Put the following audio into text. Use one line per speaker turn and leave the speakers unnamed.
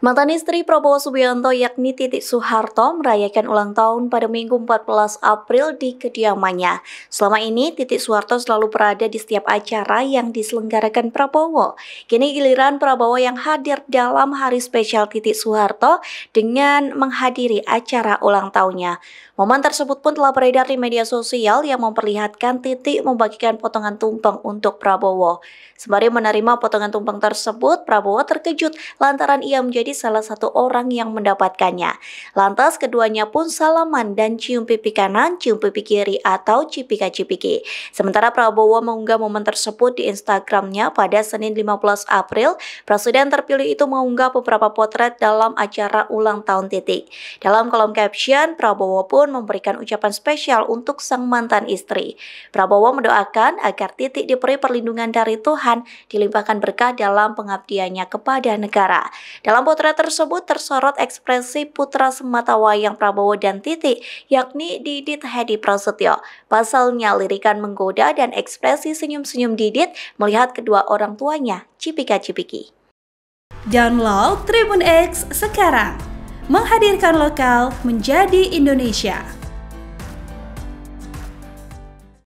Mantan istri Prabowo Subianto yakni Titik Soeharto merayakan ulang tahun pada Minggu 14 April di kediamannya. Selama ini Titik Soeharto selalu berada di setiap acara yang diselenggarakan Prabowo. Kini giliran Prabowo yang hadir dalam hari spesial Titik Soeharto dengan menghadiri acara ulang tahunnya. Momen tersebut pun telah beredar di media sosial yang memperlihatkan Titik membagikan potongan tumpeng untuk Prabowo. Sembari menerima potongan tumpeng tersebut, Prabowo terkejut lantaran ia menjadi menjadi salah satu orang yang mendapatkannya. Lantas keduanya pun salaman dan cium pipi kanan, cium pipi kiri atau cipika-cipiki. Sementara Prabowo mengunggah momen tersebut di Instagramnya pada Senin 15 April, Presiden terpilih itu mengunggah beberapa potret dalam acara ulang tahun titik. Dalam kolom caption, Prabowo pun memberikan ucapan spesial untuk sang mantan istri. Prabowo mendoakan agar titik diberi perlindungan dari Tuhan, dilimpahkan berkah dalam pengabdiannya kepada negara. Dalam potret potret tersebut tersorot ekspresi putra semata wayang Prabowo dan Titi, yakni Didit Hedi Prasetyo. Pasalnya, lirikan menggoda dan ekspresi senyum-senyum Didit melihat kedua orang tuanya cipika-cipiki. Download Tribun X sekarang, menghadirkan lokal menjadi Indonesia.